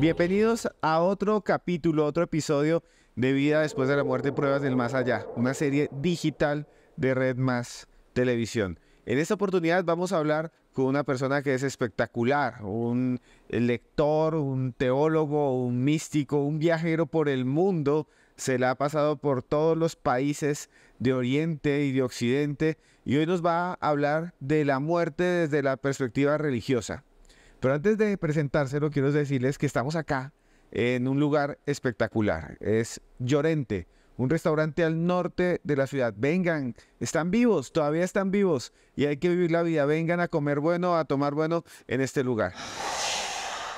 Bienvenidos a otro capítulo, otro episodio de Vida después de la muerte, pruebas del más allá, una serie digital de Red Más Televisión. En esta oportunidad vamos a hablar con una persona que es espectacular, un lector, un teólogo, un místico, un viajero por el mundo, se la ha pasado por todos los países de Oriente y de Occidente y hoy nos va a hablar de la muerte desde la perspectiva religiosa. Pero antes de presentárselo, quiero decirles que estamos acá en un lugar espectacular. Es Llorente, un restaurante al norte de la ciudad. Vengan, están vivos, todavía están vivos y hay que vivir la vida. Vengan a comer bueno, a tomar bueno en este lugar.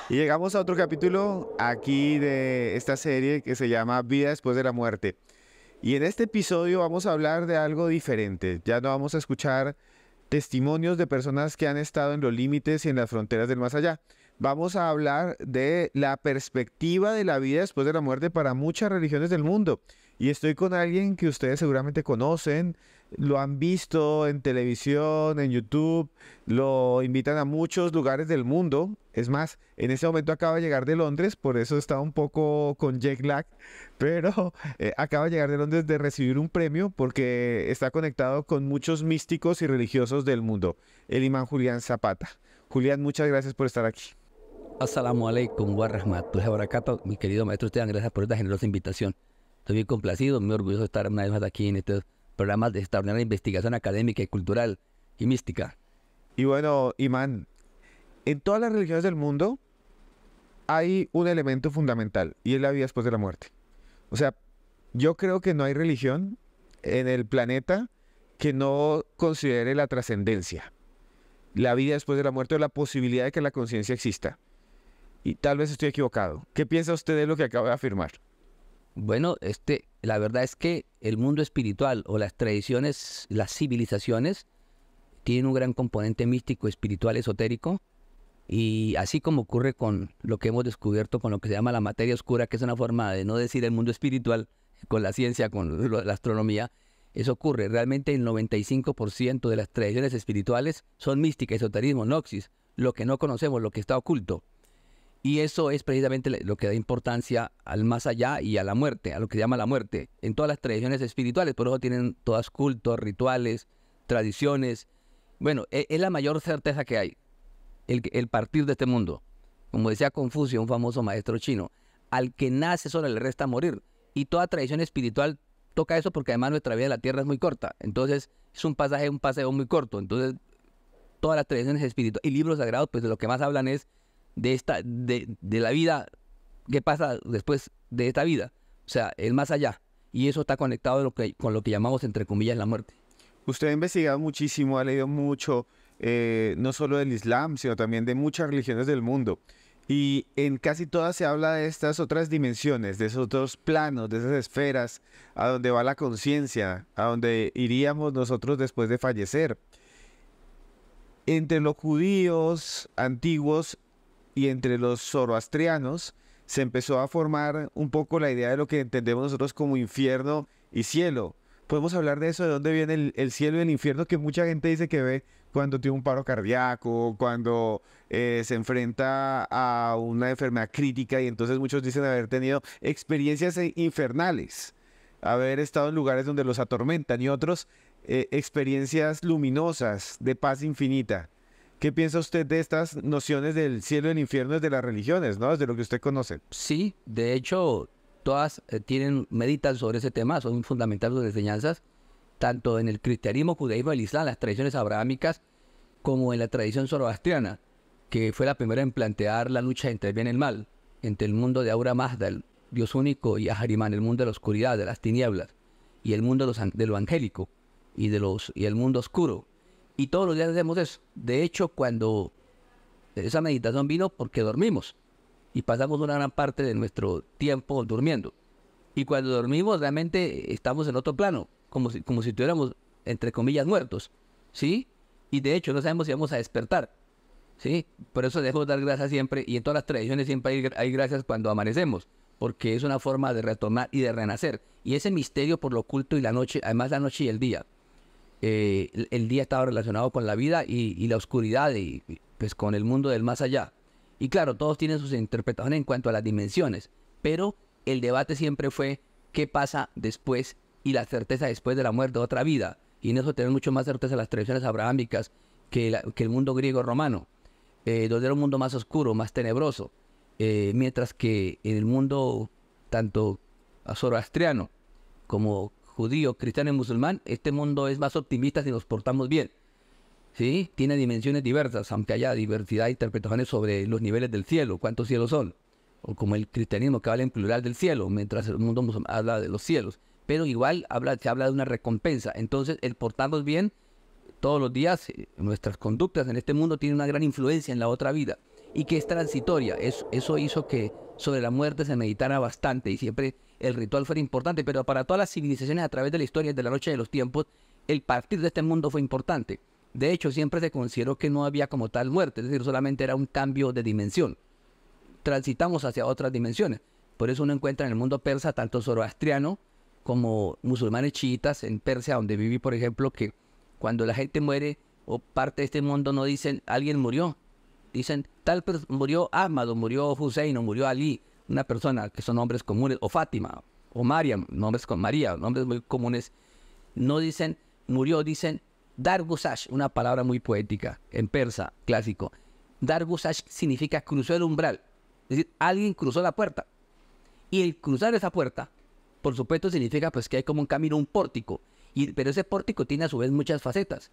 Y llegamos a otro capítulo aquí de esta serie que se llama Vida después de la muerte. Y en este episodio vamos a hablar de algo diferente. Ya no vamos a escuchar testimonios de personas que han estado en los límites y en las fronteras del más allá. Vamos a hablar de la perspectiva de la vida después de la muerte para muchas religiones del mundo. Y estoy con alguien que ustedes seguramente conocen, lo han visto en televisión, en YouTube, lo invitan a muchos lugares del mundo. Es más, en ese momento acaba de llegar de Londres, por eso está un poco con jet lag, pero eh, acaba de llegar de Londres de recibir un premio porque está conectado con muchos místicos y religiosos del mundo, el imán Julián Zapata. Julián, muchas gracias por estar aquí. Asalamu alaykum wa rahmatullahi pues Mi querido maestro dan gracias por esta generosa invitación. Estoy bien complacido, muy orgulloso de estar una vez más aquí en este programas de extraordinaria investigación académica y cultural y mística. Y bueno, Imán, en todas las religiones del mundo hay un elemento fundamental y es la vida después de la muerte. O sea, yo creo que no hay religión en el planeta que no considere la trascendencia, la vida después de la muerte o la posibilidad de que la conciencia exista. Y tal vez estoy equivocado. ¿Qué piensa usted de lo que acabo de afirmar? Bueno, este, la verdad es que el mundo espiritual o las tradiciones, las civilizaciones, tienen un gran componente místico, espiritual, esotérico. Y así como ocurre con lo que hemos descubierto con lo que se llama la materia oscura, que es una forma de no decir el mundo espiritual, con la ciencia, con la astronomía, eso ocurre. Realmente el 95% de las tradiciones espirituales son místicas, esoterismo, noxis, lo que no conocemos, lo que está oculto. Y eso es precisamente lo que da importancia al más allá y a la muerte, a lo que se llama la muerte, en todas las tradiciones espirituales. Por eso tienen todas cultos, rituales, tradiciones. Bueno, e, es, la mayor certeza que hay, el, el partir de este mundo. Como decía Confucio, un famoso maestro chino, al que nace solo le resta morir. Y toda tradición espiritual toca eso porque además nuestra vida en la tierra es muy corta. Entonces es un pasaje, un paseo muy corto. Entonces todas las tradiciones espirituales y libros sagrados, pues de lo que más hablan es de, esta, de, la vida, que pasa después de esta vida, o sea, el más allá. Y eso está conectado con lo que llamamos, entre comillas, la muerte. Usted ha investigado muchísimo, ha leído mucho, eh, no solo del Islam, sino también de muchas religiones del mundo. Y en casi todas se habla de estas otras dimensiones, de esos otros planos, de esas esferas, a donde va la conciencia, a donde iríamos nosotros después de fallecer. Entre los judíos antiguos y entre los zoroastrianos se empezó a formar un poco la idea de lo que entendemos nosotros como infierno y cielo. Podemos hablar de eso, de dónde viene el, cielo y el infierno que mucha gente dice que ve cuando tiene un paro cardíaco, cuando eh, se enfrenta a una enfermedad crítica y entonces muchos dicen haber tenido experiencias e, infernales, haber estado en lugares donde los atormentan y otros eh, experiencias luminosas de paz infinita. ¿Qué piensa usted de estas nociones del cielo y el infierno de las religiones, ¿no? De lo que usted conoce. Sí, de hecho, todas eh, tienen, meditan sobre ese tema, son fundamentales sus enseñanzas, tanto en el cristianismo, judaísmo, el islam, las tradiciones abrahámicas, como en la tradición zoroastriana, que fue la primera en plantear la lucha entre el bien y el mal, entre el mundo de Aura Mazda, el Dios único, y Ajarimán, el mundo de la oscuridad, de las tinieblas, y el mundo de, lo angélico y, de los, y el mundo oscuro. Y todos los días hacemos eso. De hecho, cuando esa meditación vino porque dormimos y pasamos una gran parte de nuestro tiempo durmiendo. Y cuando dormimos realmente estamos en otro plano, como si, como si estuviéramos, entre comillas, muertos. ¿Sí? Y de hecho no sabemos si vamos a despertar. ¿Sí? Por eso de dar gracias siempre, y en todas las tradiciones siempre hay, hay gracias cuando amanecemos, porque es una forma de retornar y de renacer. Y ese misterio por lo oculto y la noche, además la noche y el día. Eh, el, día estaba relacionado con la vida y, la oscuridad y, pues con el mundo del más allá. Y claro, todos tienen sus interpretaciones en cuanto a las dimensiones, pero el debate siempre fue qué pasa después y la certeza después de la muerte, otra vida. Y en eso tenemos mucho más certeza las tradiciones abrahámicas que, el mundo griego romano, eh, donde era un mundo más oscuro, más tenebroso, eh, mientras que en el mundo tanto zoroastriano como judío, cristiano y musulmán, este mundo es más optimista si nos portamos bien. ¿Sí? Tiene dimensiones diversas, aunque haya diversidad de interpretaciones sobre los niveles del cielo, cuántos cielos son, o como el cristianismo que habla en plural del cielo, mientras el mundo musulmán habla de los cielos, pero igual habla, se habla de una recompensa. Entonces, el portarnos bien todos los días, eh, nuestras conductas en este mundo tienen una gran influencia en la otra vida y que es transitoria. Es, eso hizo que sobre la muerte se meditara bastante y siempre el ritual fuera importante, pero para todas las civilizaciones a través de la historia, de la noche de los tiempos, el partir de este mundo fue importante. De hecho, siempre se consideró que no había como tal muerte, es decir, solamente era un cambio de dimensión. Transitamos hacia otras dimensiones. Por eso uno encuentra en el mundo persa tanto zoroastriano como musulmanes chiitas en Persia, donde viví, por ejemplo, que cuando la gente muere o parte de este mundo no dicen alguien murió, dicen tal murió Ahmad murió Hussein no murió Ali, una persona que son nombres comunes, o Fátima o María, nombres con María, nombres muy comunes, no dicen murió, dicen Dargusash, una palabra muy poética en persa clásico. Dargusash significa cruzó el umbral, es decir, alguien cruzó la puerta. Y el cruzar esa puerta, por supuesto, significa pues que hay como un camino, un pórtico. Y, pero ese pórtico tiene a su vez muchas facetas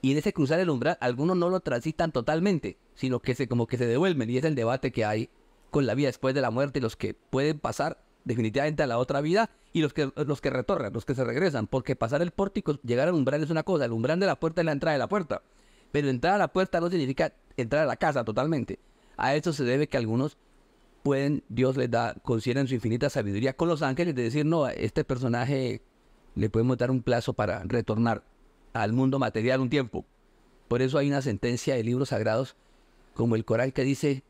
y en ese cruzar el umbral algunos no lo transitan totalmente, sino que se como que se devuelven y es el debate que hay con la vida después de la muerte, los que pueden pasar definitivamente a la otra vida y los que los que retornan, los que se regresan, porque pasar el pórtico, llegar al umbral es una cosa, el umbral de la puerta es la entrada de la puerta, pero entrar a la puerta no significa entrar a la casa totalmente. A eso se debe que algunos pueden, Dios les da, consideran su infinita sabiduría con los ángeles de decir, no, a este personaje le podemos dar un plazo para retornar al mundo material un tiempo. Por eso hay una sentencia de libros sagrados como el coral que dice,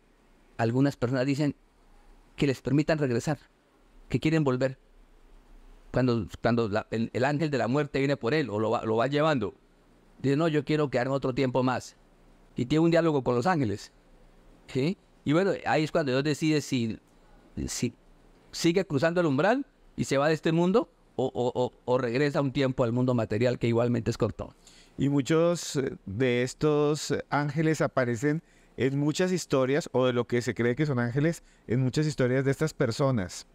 algunas personas dicen que les permitan regresar, que quieren volver. Cuando, cuando el, ángel de la muerte viene por él o lo va, llevando, dice, no, yo quiero quedarme otro tiempo más. Y tiene un diálogo con los ángeles. Y bueno, ahí es cuando Dios decide si, si sigue cruzando el umbral y se va de este mundo o, regresa un tiempo al mundo material que igualmente es corto. Y muchos eh, de estos ángeles aparecen en muchas historias, o de lo que se cree que son ángeles, en muchas historias de estas personas.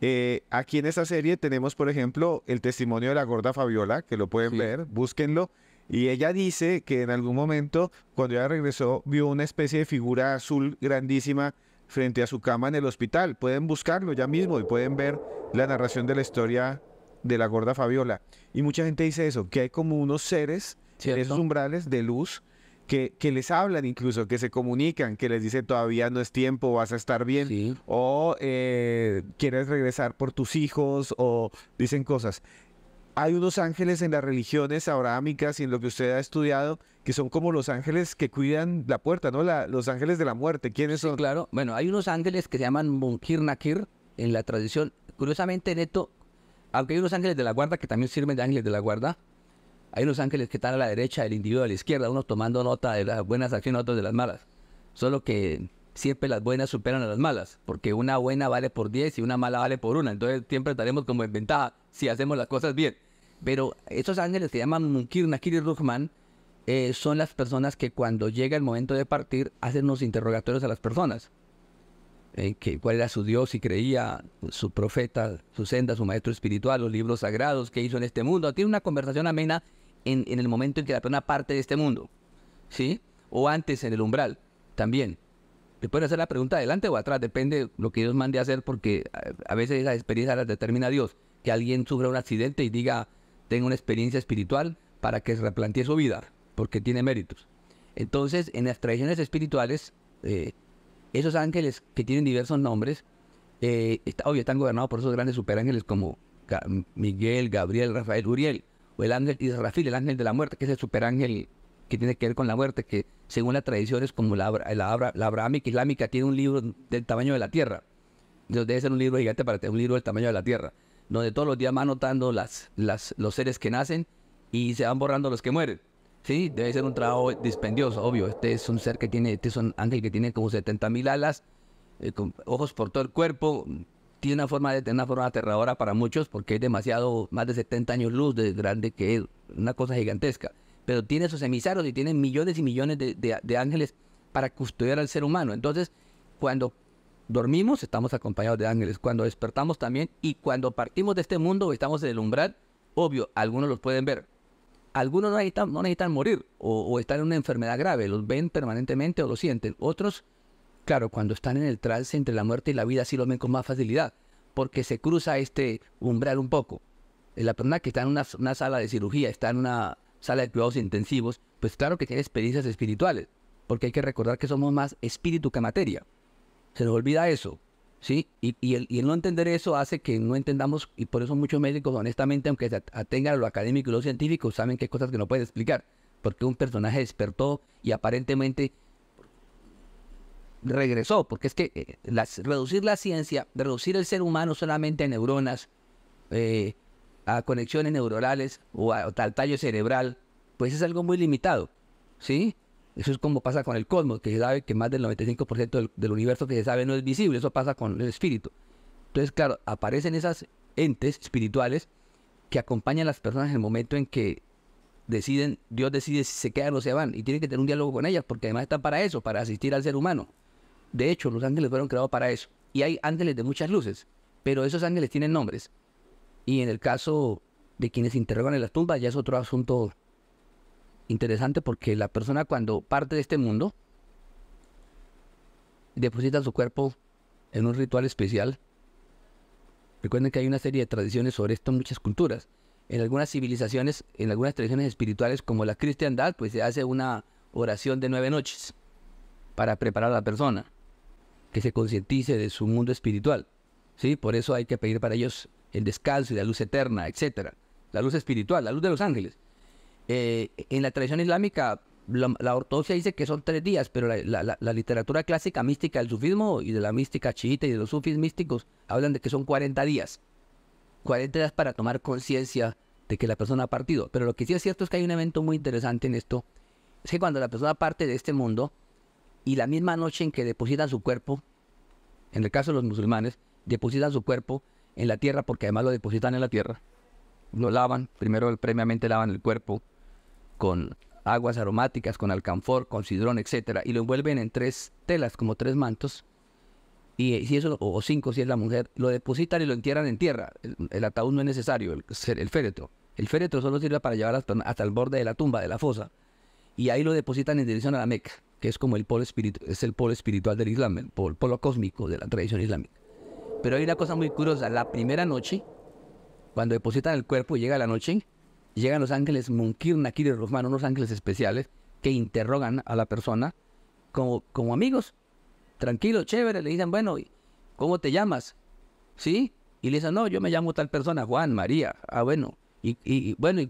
Eh, aquí en esta serie tenemos, por ejemplo, el testimonio de la gorda Fabiola, que lo pueden ver, búsquenlo. Y ella dice que en algún momento, cuando ella regresó, vio una especie de figura azul grandísima frente a su cama en el hospital. Pueden buscarlo ya mismo y pueden ver la narración de la historia de la gorda Fabiola. Y mucha gente dice eso, que hay como unos seres, seres esos umbrales de luz, que, les hablan incluso, que se comunican, que les dice todavía no es tiempo, vas a estar bien, o eh, quieres regresar por tus hijos, o dicen cosas. Hay unos ángeles en las religiones abrahámicas y en lo que usted ha estudiado que son como los ángeles que cuidan la puerta, ¿no? los ángeles de la muerte. ¿Quiénes son? Claro, bueno, hay unos ángeles que se llaman Munkir Nakir en la tradición. Curiosamente, Neto, aunque hay unos ángeles de la guarda que también sirven de ángeles de la guarda, hay unos ángeles que están a la derecha, del individuo a la izquierda, unos tomando nota de las buenas acciones, otros de las malas. Solo que siempre las buenas superan a las malas, porque una buena vale por 10 y una mala vale por una. Entonces siempre estaremos como en ventaja si hacemos las cosas bien. Pero esos ángeles que llaman Munkir, Nakir y eh, son las personas que cuando llega el momento de partir hacen unos interrogatorios a las personas. Eh, cuál era su Dios y creía, su profeta, su senda, su maestro espiritual, los libros sagrados que hizo en este mundo. Tiene una conversación amena en, el momento en que la persona parte de este mundo, ¿sí? O antes en el umbral, también. Le pueden hacer la pregunta adelante o atrás, depende lo que Dios mande a hacer, porque eh, a, veces esa experiencia la determina Dios. Que alguien sufra un accidente y diga, tengo una experiencia espiritual para que se replantee su vida, porque tiene méritos. Entonces, en las tradiciones espirituales, eh, esos ángeles que tienen diversos nombres, eh, obvio, están gobernados por esos grandes superángeles como Miguel, Gabriel, Rafael, Uriel, o el ángel Israfil, el ángel de la muerte, que es el superángel que tiene que ver con la muerte, que según la tradición como la, la, la islámica, tiene un libro del tamaño de la tierra. Entonces debe ser un libro gigante para tener un libro del tamaño de la tierra, donde todos los días van anotando los seres que nacen y se van borrando los que mueren. Sí, debe ser un trabajo dispendioso, obvio. Este es un ser que tiene, este es un ángel que tiene como 70 mil alas, eh, con ojos por todo el cuerpo. Tiene una forma, de, una forma aterradora para muchos porque es demasiado, más de 70 años luz de grande que es, una cosa gigantesca. Pero tiene sus emisarios y tiene millones y millones de, ángeles para custodiar al ser humano. Entonces, cuando dormimos, estamos acompañados de ángeles. Cuando despertamos también y cuando partimos de este mundo, estamos en el umbral, obvio, algunos los pueden ver, algunos no necesitan, morir o, están en una enfermedad grave, los ven permanentemente o lo sienten. Otros, claro, cuando están en el trance entre la muerte y la vida, sí lo ven con más facilidad, porque se cruza este umbral un poco. La persona que está en una, una sala de cirugía, está en una sala de cuidados intensivos, pues claro que tiene experiencias espirituales, porque hay que recordar que somos más espíritu que materia. Se nos olvida eso. ¿sí? Y, y, el, y, no entender eso hace que no entendamos, y por eso muchos médicos, honestamente, aunque se atengan a lo académico y lo científico, saben que hay cosas que no pueden explicar, porque un personaje despertó y aparentemente regresó, porque es que eh, las, reducir la ciencia, reducir el ser humano solamente a neuronas, eh, a conexiones neuronales o a, tal tallo cerebral, pues es algo muy limitado, ¿sí? Eso es como pasa con el cosmos, que se sabe que más del 95% del, universo que se sabe no es visible, eso pasa con el espíritu. Entonces, claro, aparecen esas entes espirituales que acompañan a las personas en el momento en que deciden, Dios decide si se quedan o se van, y tienen que tener un diálogo con ellas, porque además están para eso, para asistir al ser humano. De hecho, los ángeles fueron creados para eso, y hay ángeles de muchas luces, pero esos ángeles tienen nombres. Y en el caso de quienes interrogan en las tumbas, ya es otro asunto interesante porque la persona cuando parte de este mundo, deposita su cuerpo en un ritual especial. Recuerden que hay una serie de tradiciones sobre esto en muchas culturas. En algunas civilizaciones, en algunas tradiciones espirituales como la cristiandad, pues se hace una oración de nueve noches para preparar a la persona que se concientice de su mundo espiritual. ¿sí? Por eso hay que pedir para ellos el descanso y la luz eterna, etc. La luz espiritual, la luz de los ángeles. Eh, en la tradición islámica, la, ortodoxia dice que son tres días, pero la, literatura clásica mística del sufismo y de la mística chiita y de los sufis místicos hablan de que son 40 días. 40 días para tomar conciencia de que la persona ha partido. Pero lo que sí es cierto es que hay un evento muy interesante en esto. Es que cuando la persona parte de este mundo y la misma noche en que depositan su cuerpo, en el caso de los musulmanes, depositan su cuerpo en la tierra porque además lo depositan en la tierra. Lo lavan, primero previamente lavan el cuerpo, con aguas aromáticas, con alcanfor, con sidrón, etcétera, y lo envuelven en tres telas, como tres mantos, y eh, si eso, o cinco si es la mujer, lo depositan y lo entierran en tierra. El, ataúd no es necesario, el, féretro. El féretro solo sirve para llevar hasta, el borde de la tumba, de la fosa, y ahí lo depositan en dirección a la Meca, que es como el polo, es el polo espiritual del Islam, el polo, polo cósmico de la tradición islámica. Pero hay una cosa muy curiosa, la primera noche, cuando depositan el cuerpo y llega la noche, llegan los ángeles Munkir, Nakir y Rufman, unos ángeles especiales que interrogan a la persona como, como amigos. Tranquilo, chévere, le dicen, bueno, ¿cómo te llamas? ¿Sí? Y le dicen, no, yo me llamo tal persona, Juan, María. Ah, bueno. Y, bueno, y,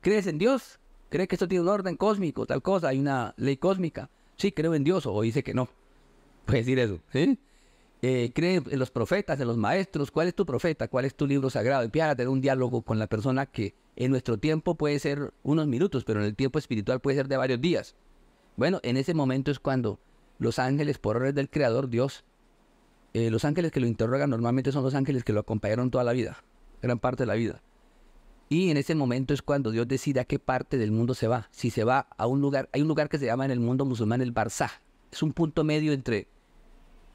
crees en Dios? ¿Crees que esto tiene un orden cósmico, tal cosa? ¿Hay una ley cósmica? Sí, creo en Dios, o dice que no. Puede decir eso, ¿sí? Eh, cree en los profetas, en los maestros, cuál es tu profeta, cuál es tu libro sagrado. Y a tener un diálogo con la persona que en nuestro tiempo puede ser unos minutos, pero en el tiempo espiritual puede ser de varios días. Bueno, en ese momento es cuando los ángeles, por orden del Creador, Dios, eh, los ángeles que lo interrogan normalmente son los ángeles que lo acompañaron toda la vida, gran parte de la vida. Y en ese momento es cuando Dios decide a qué parte del mundo se va. Si se va a un lugar, hay un lugar que se llama en el mundo musulmán el Barzah. Es un punto medio entre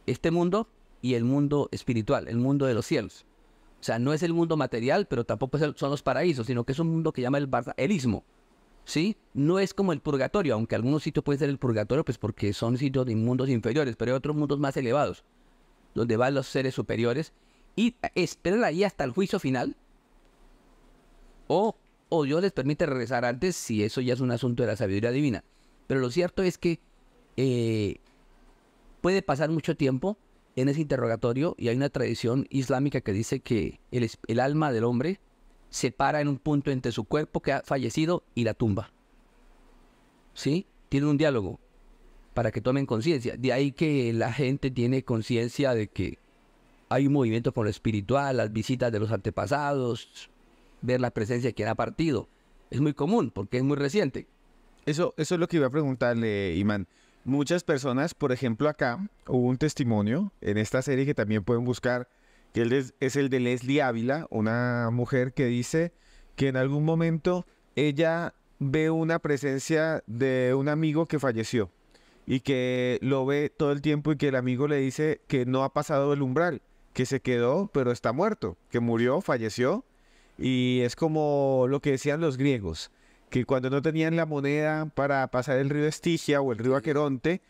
este mundo y el mundo espiritual, el mundo de los cielos. O sea, no es el mundo material, pero tampoco son los paraísos, sino que es un mundo que llama el barzaelismo. ¿Sí? No es como el purgatorio, aunque algunos sitios pueden ser el purgatorio, pues porque son sitios de mundos inferiores, pero hay otros mundos más elevados, donde van los seres superiores y esperan ahí hasta el juicio final. O, o Dios les permite regresar antes si eso ya es un asunto de la sabiduría divina. Pero lo cierto es que eh, puede pasar mucho tiempo en ese interrogatorio y hay una tradición islámica que dice que el, alma del hombre se para en un punto entre su cuerpo que ha fallecido y la tumba. ¿Sí? Tiene un diálogo para que tomen conciencia. De ahí que la gente tiene conciencia de que hay un movimiento por lo espiritual, las visitas de los antepasados, ver la presencia de quien ha partido. Es muy común porque es muy reciente. Eso, eso es lo que iba a preguntarle, Imán muchas personas, por ejemplo, acá hubo un testimonio en esta serie que también pueden buscar, que es, el de Leslie Ávila, una mujer que dice que en algún momento ella ve una presencia de un amigo que falleció y que lo ve todo el tiempo y que el amigo le dice que no ha pasado el umbral, que se quedó pero está muerto, que murió, falleció y es como lo que decían los griegos, que cuando no tenían la moneda para pasar el río Estigia o el río Aqueronte,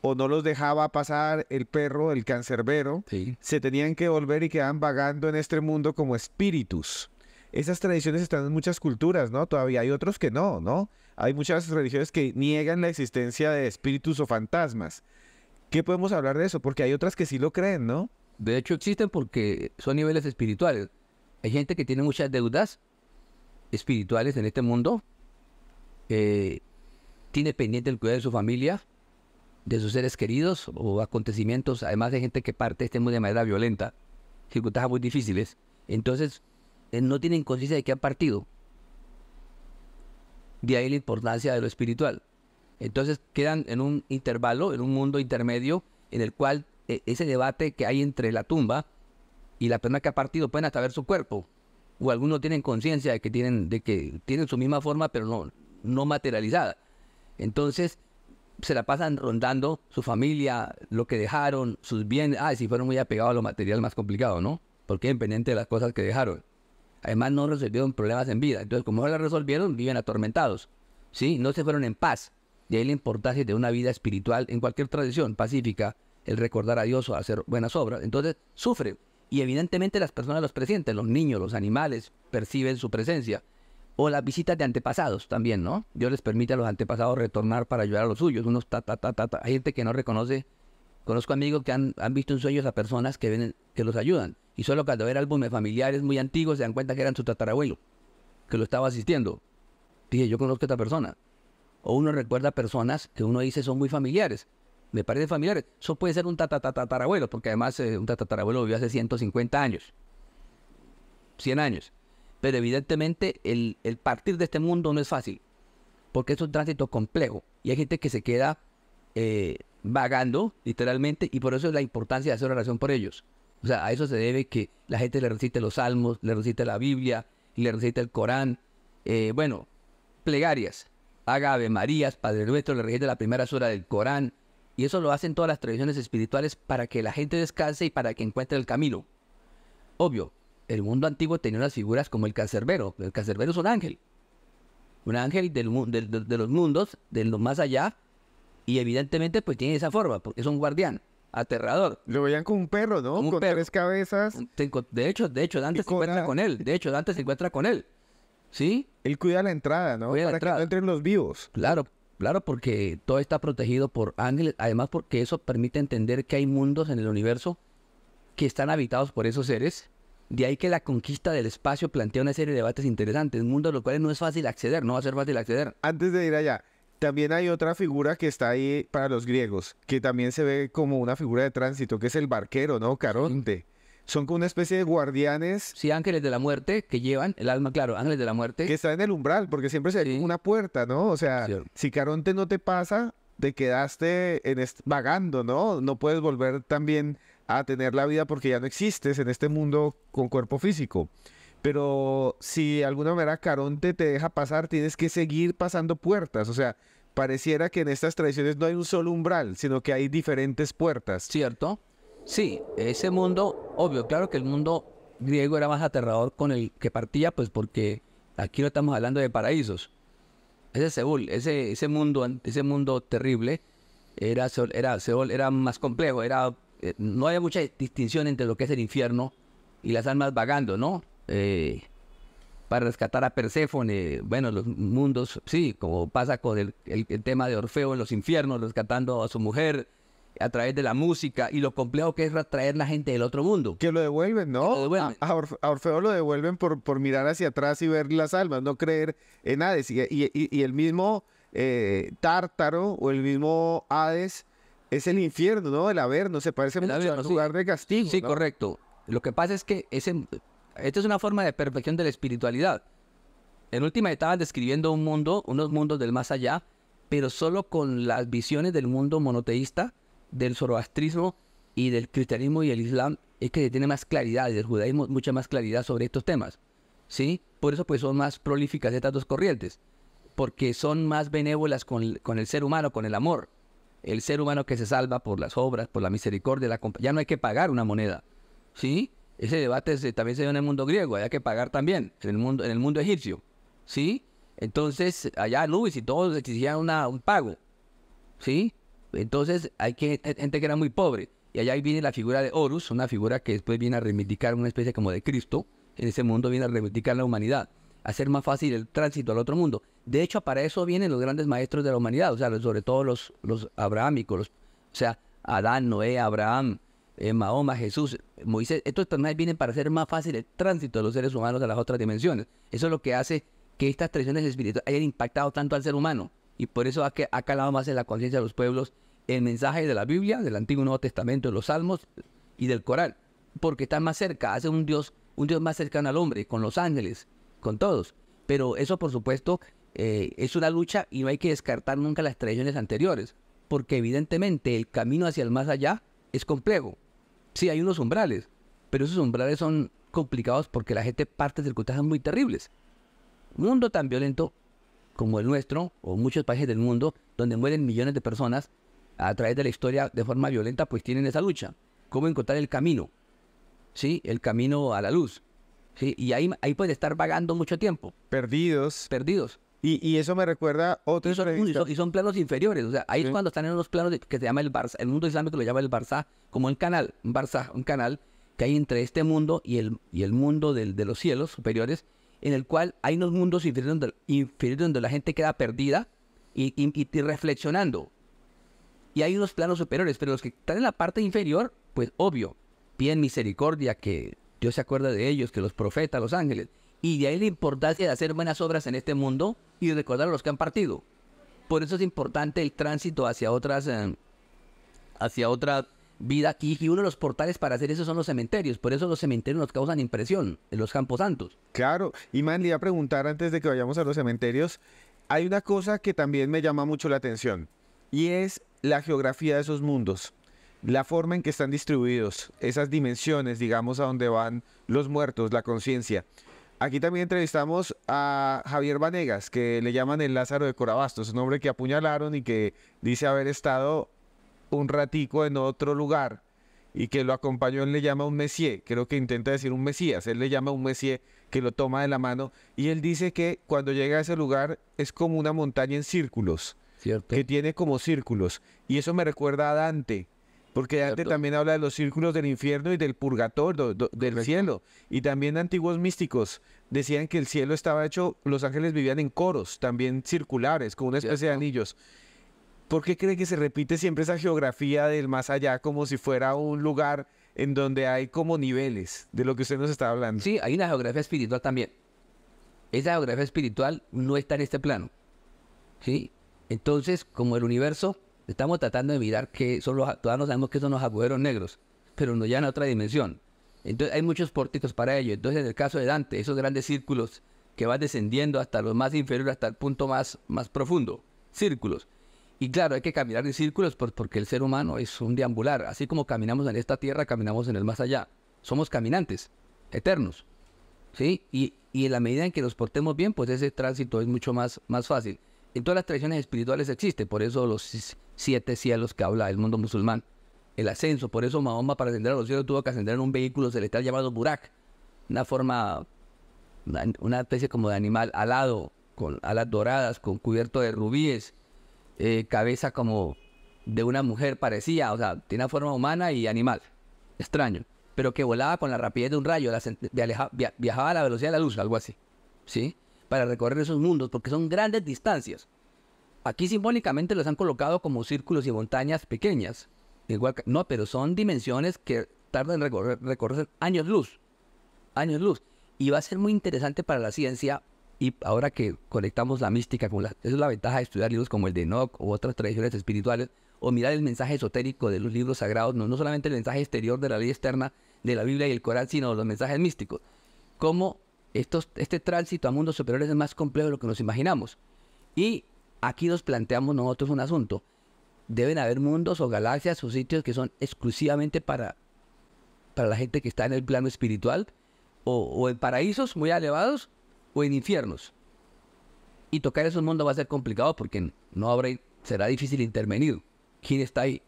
o no los dejaba pasar el perro, el cancerbero, se tenían que volver y quedaban vagando en este mundo como espíritus. Esas tradiciones están en muchas culturas, ¿no? Todavía hay otros que no, ¿no? Hay muchas religiones que niegan la existencia de espíritus o fantasmas. ¿Qué podemos hablar de eso? Porque hay otras que sí lo creen, ¿no? De hecho existen porque son niveles espirituales. Hay gente que tiene muchas deudas espirituales en este mundo tiene pendiente el cuidado de su familia, de sus seres queridos o acontecimientos, además de gente que parte este mundo de manera violenta, circunstancias muy difíciles, entonces eh, no tienen conciencia de que han partido. De ahí la importancia de lo espiritual. Entonces quedan en un intervalo, en un mundo intermedio, en el cual eh, ese debate que hay entre la tumba y la persona que ha partido pueden hasta ver su cuerpo. O algunos tienen conciencia de que tienen, de que tienen su misma forma, pero no, no materializada. Entonces, se la pasan rondando su familia, lo que dejaron, sus bienes. Ah, si fueron muy apegados a lo material, más complicado, ¿no? Porque dependiente de las cosas que dejaron. Además, no resolvieron problemas en vida. Entonces, como no la resolvieron, viven atormentados. ¿Sí? No se fueron en paz. De ahí la importancia de una vida espiritual en cualquier tradición pacífica, el recordar a Dios o hacer buenas obras. Entonces, sufre... Y evidentemente las personas los presienten, los niños, los animales perciben su presencia. O las visitas de antepasados también, ¿no? Dios les permite a los antepasados retornar para ayudar a los suyos. Unos ta, ta, ta, Hay gente que no reconoce. Conozco amigos que han, han visto en sueños a personas que, ven, que los ayudan. Y solo cuando ver álbumes familiares muy antiguos se dan cuenta que eran su tatarabuelo, que lo estaba asistiendo. Dije, yo conozco a esta persona. O uno recuerda personas que uno dice son muy familiares. Me parecen familiares. Eso puede ser un tatarabuelo, porque además eh, un tatarabuelo vivió hace 150 años. 100 años. Pero evidentemente el, partir de este mundo no es fácil, porque es un tránsito complejo y hay gente que se queda eh, vagando, literalmente, y por eso es la importancia de hacer oración por ellos. O sea, a eso se debe que la gente le recite los salmos, le recite la Biblia, le recite el Corán. Eh, bueno, plegarias, haga Ave Marías, Padre Nuestro, le recite la primera sura del Corán. Y eso lo hacen todas las tradiciones espirituales para que la gente descanse y para que encuentre el camino. Obvio, el mundo antiguo tenía unas figuras como el cancerbero. El cancerbero es un ángel. Un ángel del, mundo, de, los mundos, de los más allá. Y evidentemente pues tiene esa forma, porque es un guardián aterrador. Lo veían como un perro, ¿no? con tres cabezas. De hecho, de hecho, Dante se encuentra con él. De hecho, Dante se encuentra con él. ¿Sí? Él cuida la entrada, ¿no? Cuida Para entrada. que no entren los vivos. Claro, claro, porque todo está protegido por ángeles. Además, porque eso permite entender que hay mundos en el universo que están habitados por esos seres de ahí que la conquista del espacio plantea una serie de debates interesantes, un mundo a los cuales no es fácil acceder, no va a ser fácil acceder. Antes de ir allá, también hay otra figura que está ahí para los griegos, que también se ve como una figura de tránsito, que es el barquero, ¿no? Caronte. Son como una especie de guardianes. Sí, ángeles de la muerte que llevan el alma, claro, ángeles de la muerte. Que está en el umbral, porque siempre se ve una puerta, ¿no? O sea, si Caronte no te pasa, te quedaste en vagando, ¿no? No puedes volver también a tener la vida porque ya no existes en este mundo con cuerpo físico. Pero si de alguna manera Caronte te deja pasar, tienes que seguir pasando puertas. O sea, pareciera que en estas tradiciones no hay un solo umbral, sino que hay diferentes puertas. ¿Cierto? Sí, ese mundo, obvio, claro que el mundo griego era más aterrador con el que partía, pues porque aquí no estamos hablando de paraísos. Ese Seúl, ese, ese, mundo, ese mundo terrible, era, era, Seúl era más complejo, era eh, no hay mucha distinción entre lo que es el infierno y las almas vagando, ¿no? Eh, para rescatar a Perséfone, bueno, los mundos, sí, como pasa con el, tema de Orfeo en los infiernos, rescatando a su mujer a través de la música y lo complejo que es atraer la gente del otro mundo. Que lo devuelven, ¿no? A, Orfeo lo devuelven por, mirar hacia atrás y ver las almas, no creer en Hades. Y, el mismo eh, Tártaro o el mismo Hades es el infierno, ¿no? El haber no se parece mucho al lugar de castigo. Sí, correcto. Lo que pasa es que ese, esta es una forma de perfección de la espiritualidad. En última etapa, describiendo un mundo, unos mundos del más allá, pero solo con las visiones del mundo monoteísta, del zoroastrismo y del cristianismo y el islam, es que se tiene más claridad, y del judaísmo mucha más claridad sobre estos temas. ¿Sí? Por eso pues son más prolíficas estas dos corrientes, porque son más benévolas con, con el ser humano, con el amor el ser humano que se salva por las obras, por la misericordia, ya no hay que pagar una moneda. ¿Sí? Ese debate también se dio en el mundo griego, había que pagar también, en el mundo, en el mundo egipcio. ¿Sí? Entonces, allá Luis y todos exigían un pago. ¿Sí? Entonces, hay que, gente que era muy pobre. Y allá viene la figura de Horus, una figura que después viene a reivindicar una especie como de Cristo. En ese mundo viene a reivindicar la humanidad hacer más fácil el tránsito al otro mundo. De hecho, para eso vienen los grandes maestros de la humanidad, o sea, sobre todo los, los abrahámicos, o sea, Adán, Noé, Abraham, eh, Mahoma, Jesús, Moisés. Estos personajes vienen para hacer más fácil el tránsito de los seres humanos a las otras dimensiones. Eso es lo que hace que estas tradiciones espirituales hayan impactado tanto al ser humano. Y por eso ha, ha calado más en la conciencia de los pueblos el mensaje de la Biblia, del Antiguo y Nuevo Testamento, de los Salmos y del Corán. Porque están más cerca, hace un Dios, un Dios más cercano al hombre, con los ángeles, con todos. Pero eso, por supuesto, eh, es una lucha y no hay que descartar nunca las tradiciones anteriores, porque evidentemente el camino hacia el más allá es complejo. Sí, hay unos umbrales, pero esos umbrales son complicados porque la gente parte de circunstancias muy terribles. Un mundo tan violento como el nuestro, o muchos países del mundo, donde mueren millones de personas a través de la historia de forma violenta, pues tienen esa lucha. ¿Cómo encontrar el camino? Sí, el camino a la luz. Y ahí, ahí puede estar vagando mucho tiempo. Perdidos. Perdidos. Y, y, eso me recuerda otro. Y y son, planos inferiores. O sea, ahí es cuando están en los planos que se llama el Barça. El mundo islámico lo llama el Barça, como el canal, un Barça, un canal que hay entre este mundo y el, y el mundo del, de los cielos superiores, en el cual hay unos mundos inferiores donde, inferiores donde la gente queda perdida y, reflexionando. Y hay unos planos superiores, pero los que están en la parte inferior, pues obvio, piden misericordia, que Dios se acuerda de ellos, que los profetas, los ángeles. Y de ahí la importancia de hacer buenas obras en este mundo y recordar a los que han partido. Por eso es importante el tránsito hacia otras, eh, hacia otra vida aquí. Y uno de los portales para hacer eso son los cementerios. Por eso los cementerios nos causan impresión en los campos santos. Claro. Y man, le iba a preguntar antes de que vayamos a los cementerios. Hay una cosa que también me llama mucho la atención y es la geografía de esos mundos la forma en que están distribuidos, esas dimensiones, digamos, a donde van los muertos, la conciencia. Aquí también entrevistamos a Javier Vanegas, que le llaman el Lázaro de Corabastos, un hombre que apuñalaron y que dice haber estado un ratico en otro lugar y que lo acompañó, él le llama un Messier, creo que intenta decir un Mesías, él le llama un Messier que lo toma de la mano y él dice que cuando llega a ese lugar es como una montaña en círculos, que tiene como círculos y eso me recuerda a Dante, porque antes también habla de los círculos del infierno y del purgatorio, del cielo. Y también antiguos místicos decían que el cielo estaba hecho, los ángeles vivían en coros, también circulares, con una especie de anillos. ¿Por qué cree que se repite siempre esa geografía del más allá como si fuera un lugar en donde hay como niveles de lo que usted nos está hablando? Sí, hay una geografía espiritual también. Esa geografía espiritual no está en este plano. ¿Sí? Entonces, como el universo Estamos tratando de mirar que son los, todavía no sabemos que son los agujeros negros, pero nos llevan a otra dimensión. Entonces hay muchos pórticos para ello. Entonces en el caso de Dante, esos grandes círculos que van descendiendo hasta los más inferiores, hasta el punto más, más profundo, círculos. Y claro, hay que caminar en círculos porque el ser humano es un deambular. Así como caminamos en esta tierra, caminamos en el más allá. Somos caminantes, eternos. ¿sí? Y, y en la medida en que nos portemos bien, pues ese tránsito es mucho más, más fácil en todas las tradiciones espirituales existe, por eso los siete cielos que habla el mundo musulmán. El ascenso, por eso Mahoma para ascender a los cielos tuvo que ascender en un vehículo celestial llamado Burak, una forma, una, especie como de animal alado, con alas doradas, con cubierto de rubíes, eh, cabeza como de una mujer parecía, o sea, tiene forma humana y animal, extraño, pero que volaba con la rapidez de un rayo, viajaba a la velocidad de la luz, algo así, ¿sí? para recorrer esos mundos, porque son grandes distancias. Aquí simbólicamente los han colocado como círculos y montañas pequeñas. Igual no, pero son dimensiones que tardan en recorrer, años luz. Años luz. Y va a ser muy interesante para la ciencia y ahora que conectamos la mística con la... Esa es la ventaja de estudiar libros como el de Enoch o otras tradiciones espirituales, o mirar el mensaje esotérico de los libros sagrados, no, solamente el mensaje exterior de la ley externa de la Biblia y el Corán, sino los mensajes místicos. Cómo este tránsito a mundos superiores es más complejo de lo que nos imaginamos. Y aquí nos planteamos nosotros un asunto. Deben haber mundos o galaxias o sitios que son exclusivamente para, para la gente que está en el plano espiritual, o, en paraísos muy elevados, o en infiernos. Y tocar esos mundos va a ser complicado porque no habrá, será difícil intervenir. ¿Quién está ahí?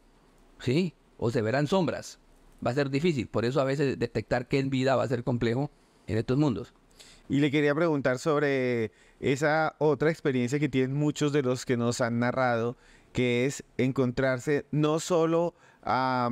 ¿Sí? O se verán sombras. Va a ser difícil. Por eso a veces detectar qué es vida va a ser complejo en estos mundos. Y le quería preguntar sobre esa otra experiencia que tienen muchos de los que nos han narrado, que es encontrarse no solo a,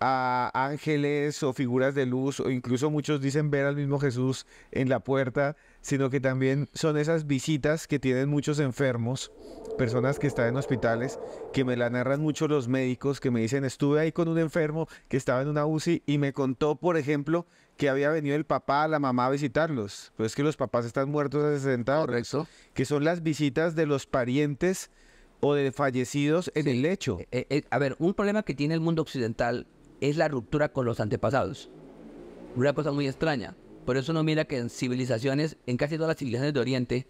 ángeles o figuras de luz, o incluso muchos dicen ver al mismo Jesús en la puerta, sino que también son esas visitas que tienen muchos enfermos, personas que están en hospitales, que me la narran mucho los médicos, que me dicen, estuve ahí con un enfermo que estaba en una UCI y me contó, por ejemplo, que había venido el papá, la mamá a visitarlos. Pues es que los papás están muertos hace 60 horas. Correcto. Que son las visitas de los parientes o de fallecidos en el lecho. Eh, eh, eh, a ver, un problema que tiene el mundo occidental es la ruptura con los antepasados. Una cosa muy extraña. Por eso uno mira que en civilizaciones, en casi todas las civilizaciones de Oriente,